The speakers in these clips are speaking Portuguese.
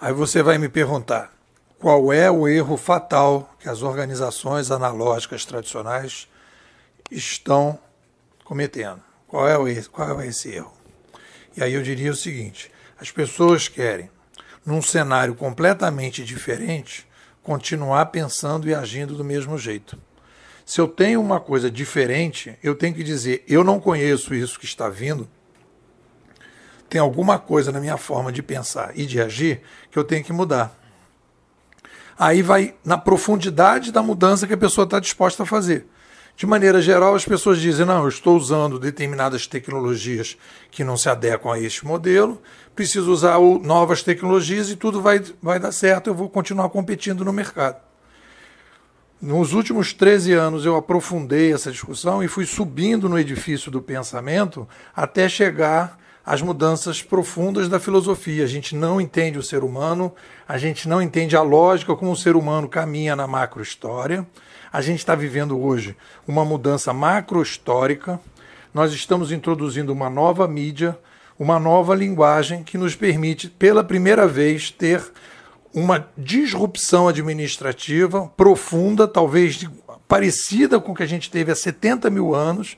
Aí você vai me perguntar qual é o erro fatal que as organizações analógicas tradicionais estão cometendo. Qual é, o, qual é esse erro? E aí eu diria o seguinte: as pessoas querem, num cenário completamente diferente, continuar pensando e agindo do mesmo jeito. Se eu tenho uma coisa diferente, eu tenho que dizer: eu não conheço isso que está vindo, tem alguma coisa na minha forma de pensar e de agir que eu tenho que mudar. Aí vai na profundidade da mudança que a pessoa está disposta a fazer. De maneira geral, as pessoas dizem: não, eu estou usando determinadas tecnologias que não se adequam a este modelo, preciso usar novas tecnologias e tudo vai, vai dar certo, eu vou continuar competindo no mercado. Nos últimos 13 anos eu aprofundei essa discussão e fui subindo no edifício do pensamento até chegar as mudanças profundas da filosofia. A gente não entende o ser humano, a gente não entende a lógica como o ser humano caminha na macrohistória. A gente está vivendo hoje uma mudança macrohistórica. Nós estamos introduzindo uma nova mídia, uma nova linguagem que nos permite, pela primeira vez, ter uma disrupção administrativa profunda, talvez parecida com o que a gente teve há 70 mil anos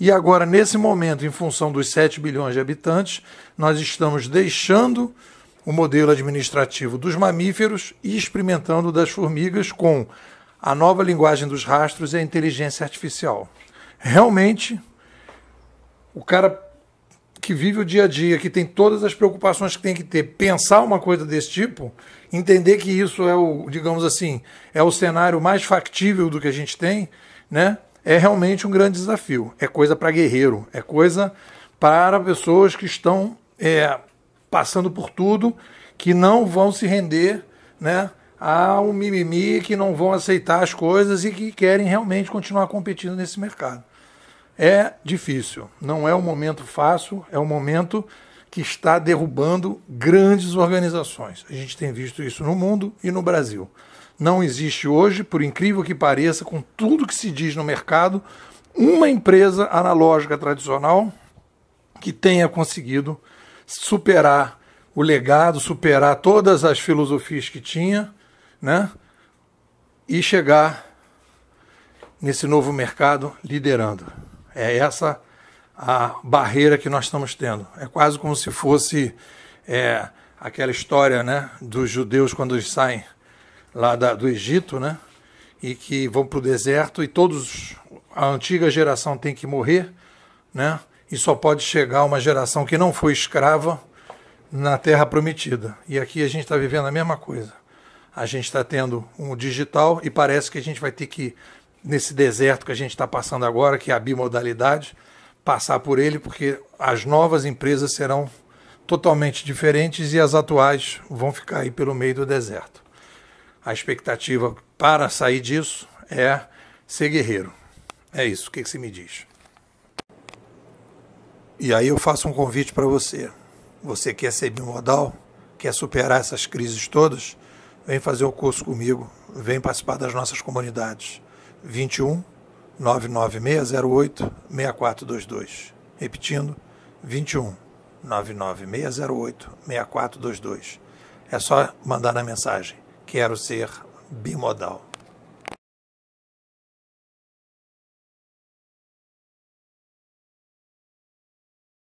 e agora, nesse momento, em função dos 7 bilhões de habitantes, nós estamos deixando o modelo administrativo dos mamíferos e experimentando das formigas com a nova linguagem dos rastros e a inteligência artificial. Realmente, o cara que vive o dia a dia, que tem todas as preocupações que tem que ter, pensar uma coisa desse tipo, entender que isso é o, digamos assim, é o cenário mais factível do que a gente tem, né? é realmente um grande desafio. É coisa para guerreiro, é coisa para pessoas que estão é, passando por tudo, que não vão se render né, a um mimimi, que não vão aceitar as coisas e que querem realmente continuar competindo nesse mercado. É difícil, não é um momento fácil, é um momento que está derrubando grandes organizações. A gente tem visto isso no mundo e no Brasil. Não existe hoje, por incrível que pareça, com tudo que se diz no mercado, uma empresa analógica tradicional que tenha conseguido superar o legado, superar todas as filosofias que tinha, né? E chegar nesse novo mercado liderando. É essa a barreira que nós estamos tendo. É quase como se fosse é, aquela história né, dos judeus quando eles saem lá da, do Egito, né? E que vão para o deserto e todos a antiga geração tem que morrer, né? E só pode chegar uma geração que não foi escrava na Terra Prometida. E aqui a gente está vivendo a mesma coisa. A gente está tendo um digital e parece que a gente vai ter que nesse deserto que a gente está passando agora, que é a bimodalidade, passar por ele, porque as novas empresas serão totalmente diferentes e as atuais vão ficar aí pelo meio do deserto. A expectativa para sair disso é ser guerreiro. É isso. O que, que você me diz? E aí eu faço um convite para você. Você quer ser bimodal? Quer superar essas crises todas? Vem fazer o curso comigo. Vem participar das nossas comunidades. 21 99608 6422. Repetindo, 21 99608 6422. É só mandar na mensagem quero ser bimodal.